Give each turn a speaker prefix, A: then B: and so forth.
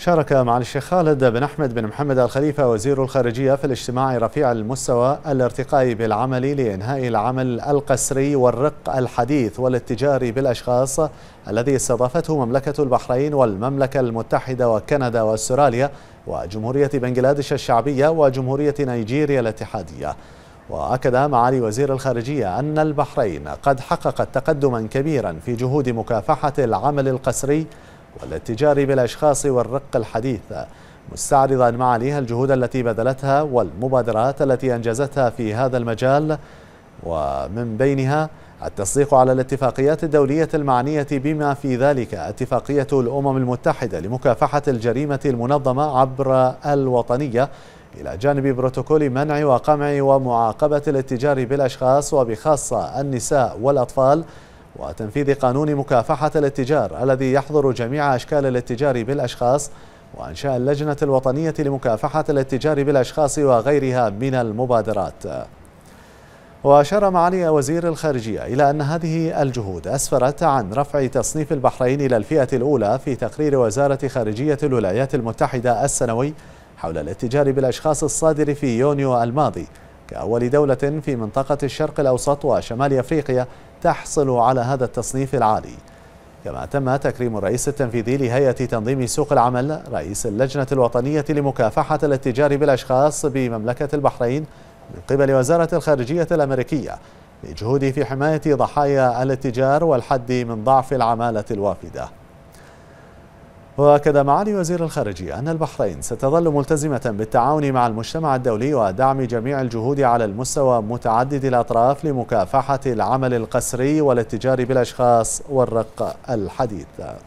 A: شارك معالي الشيخ خالد بن أحمد بن محمد الخليفة وزير الخارجية في الاجتماع رفيع المستوى الارتقاء بالعمل لإنهاء العمل القسري والرق الحديث والاتجار بالأشخاص الذي استضافته مملكة البحرين والمملكة المتحدة وكندا وأستراليا وجمهورية بنغلاديش الشعبية وجمهورية نيجيريا الاتحادية وأكد معالي وزير الخارجية أن البحرين قد حققت تقدما كبيرا في جهود مكافحة العمل القسري والاتجار بالأشخاص والرق الحديث مستعرضا معاليها الجهود التي بذلتها والمبادرات التي أنجزتها في هذا المجال ومن بينها التصديق على الاتفاقيات الدولية المعنية بما في ذلك اتفاقية الأمم المتحدة لمكافحة الجريمة المنظمة عبر الوطنية إلى جانب بروتوكول منع وقمع ومعاقبة الاتجار بالأشخاص وبخاصة النساء والأطفال وتنفيذ قانون مكافحة الاتجار الذي يحظر جميع أشكال الاتجار بالأشخاص وإنشاء اللجنة الوطنية لمكافحة الاتجار بالأشخاص وغيرها من المبادرات وأشار معالي وزير الخارجية إلى أن هذه الجهود أسفرت عن رفع تصنيف البحرين إلى الفئة الأولى في تقرير وزارة خارجية الولايات المتحدة السنوي حول الاتجار بالأشخاص الصادر في يونيو الماضي كأول دولة في منطقة الشرق الأوسط وشمال أفريقيا تحصل على هذا التصنيف العالي كما تم تكريم الرئيس التنفيذي لهيئة تنظيم سوق العمل رئيس اللجنة الوطنية لمكافحة الاتجار بالأشخاص بمملكة البحرين من قبل وزارة الخارجية الأمريكية لجهود في حماية ضحايا الاتجار والحد من ضعف العمالة الوافدة وأكد معالي وزير الخارجية أن البحرين ستظل ملتزمة بالتعاون مع المجتمع الدولي ودعم جميع الجهود على المستوى متعدد الأطراف لمكافحة العمل القسري والاتجار بالأشخاص والرق الحديث